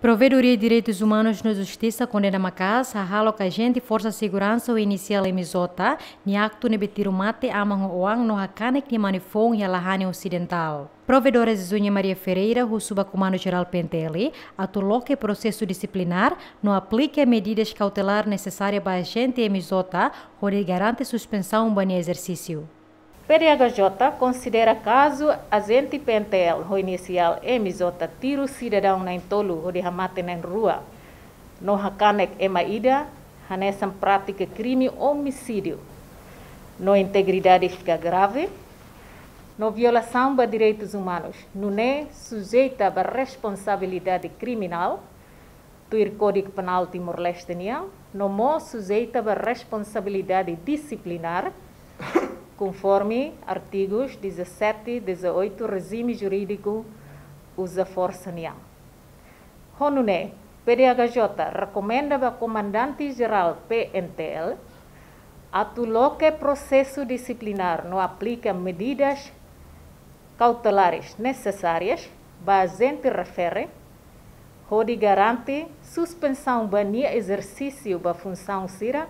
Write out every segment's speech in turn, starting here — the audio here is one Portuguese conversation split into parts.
Provedoria de Direitos Humanos na Justiça condena Macás, Haloka Agente Força Segurança o inicial emisota, Niacto Nebetiru Mate Amang Oang no Hakane Kimanifon e Alahane Ocidental. Provedora Zunha Maria Ferreira, Russuba Comando Geral Penteli, atuloque processo disciplinar, não aplique medidas cautelar necessárias para agente emisota, onde garante suspensão do exercício. PDHJ considera caso agente PNTL o inicial emizota tiro cidadão na entolo de ramate na rua. No hakanek emaida, hanesan prática crime homicídio. No integridade fica grave. No violação de direitos humanos, não é sujeita à responsabilidade criminal. Do Código Penal Timor-Leste, não é sujeita à responsabilidade disciplinar conforme artigos 17 e 18 regime jurídico usa força nial. Honune, PDHJ recomenda ao comandante-geral PNTL atuloque processo disciplinar não aplica medidas cautelares necessárias, basente refere, onde garante suspensão bania exercício da função sira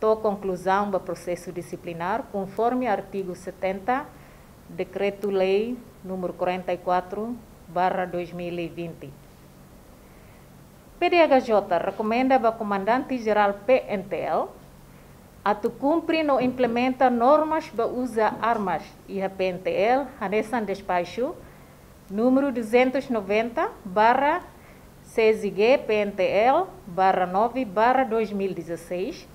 to conclusão do processo disciplinar, conforme artigo 70, Decreto-Lei número 44, barra 2020. PDHJ recomenda ao Comandante-Geral PNTL a cumprir cumpre no implementa normas para usar armas e a PNTL Hanessan Despacho número 290 barra CSG PNTL barra 9 barra 2016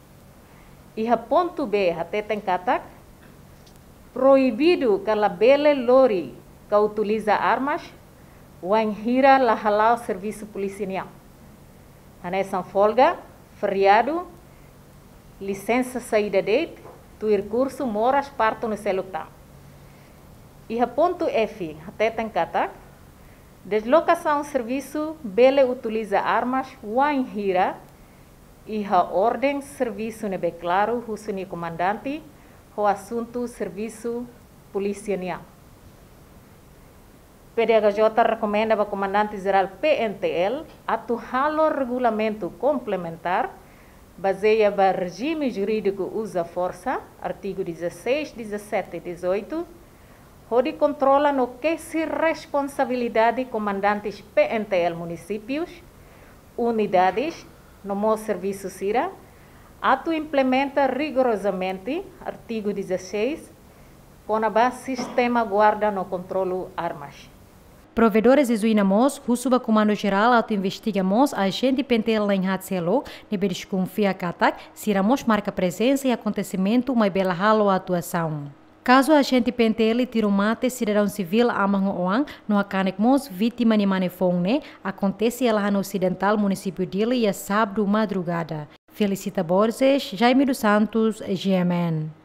B, até hateteng katak, proibido bele lori que utiliza armas, wanhira lahalau serviço policial. Anessa folga, feriado, licença saída tu tuir curso moras parto no celular. E ponto F, até tem katak, deslocação serviço, bele utiliza armas, wanhira, iha ordem serviço ne declaro husuni comandante ho assunto serviço polícia nia. PDHJ recomenda ao comandante geral PNTL atuhalo regulamento complementar baseia para regime jurídico usa força, artigo 16, 17 e 18, onde controla no que se responsabilidade comandantes PNTL municípios, unidades no meu serviço CIRA, ato implementa rigorosamente artigo 16, com a base sistema guarda no controlo armas. Provedores Izuina Mos, o Comando Geral auto investiga Mos, agente Pentel lá em Hatselo, Nibir Confia Katak, Siramos marca presença e acontecimento, uma bela halo atuação. Caso agente pentele tiro mate cidadão civil amang oang no acanecmos mos vítima ni manefongne acontece ela no ocidental município dele e sábado madrugada. Felicita Borges, Jaime dos Santos, GMN.